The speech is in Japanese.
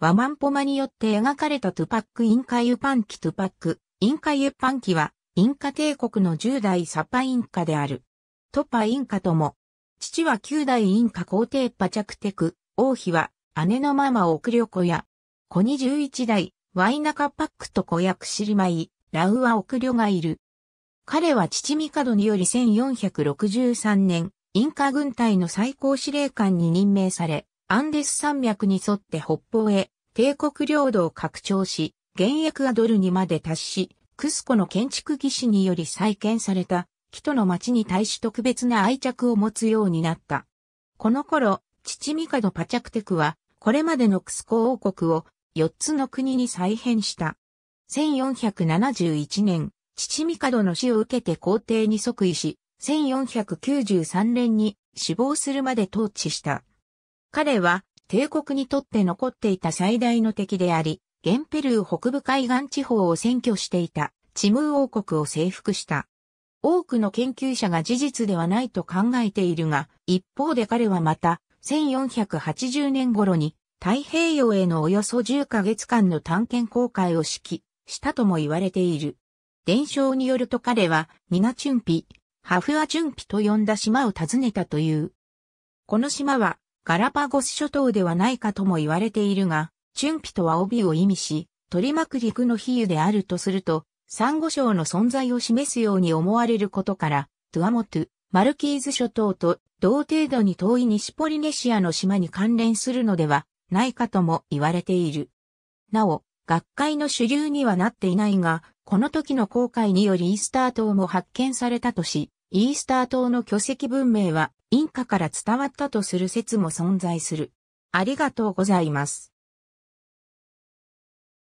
ワマンポマによって描かれたトゥパック・インカ・ユパンキトゥパック、インカ・ユパンキは、インカ帝国の10代サパインカである。トパインカとも、父は9代インカ皇帝パチャクテク、王妃は姉のママオクリョコや、子に11代、ワイナカパックと子役シリマイ、ラウアオクリョがいる。彼は父ミカドにより1463年、インカ軍隊の最高司令官に任命され、アンデス山脈に沿って北方へ、帝国領土を拡張し、現役アドルにまで達し、クスコの建築技師により再建された、キトの町に対し特別な愛着を持つようになった。この頃、父ミカドパチャクテクは、これまでのクスコ王国を4つの国に再編した。1471年、父ミカドの死を受けて皇帝に即位し、1493年に死亡するまで統治した。彼は帝国にとって残っていた最大の敵であり、ンペルー北部海岸地方を占拠していたチムー王国を征服した。多くの研究者が事実ではないと考えているが、一方で彼はまた、1480年頃に太平洋へのおよそ10ヶ月間の探検航海を指揮したとも言われている。伝承によると彼はニナチュンピ、ハフアチュンピと呼んだ島を訪ねたという。この島はガラパゴス諸島ではないかとも言われているが、チュンピとは帯を意味し、取り巻く陸の比喩であるとすると、サンゴ礁の存在を示すように思われることから、トゥアモトゥ、マルキーズ諸島と同程度に遠い西ポリネシアの島に関連するのではないかとも言われている。なお、学会の主流にはなっていないが、この時の航海によりイースター島も発見されたとし、イースター島の巨石文明はインカから伝わったとする説も存在する。ありがとうございます。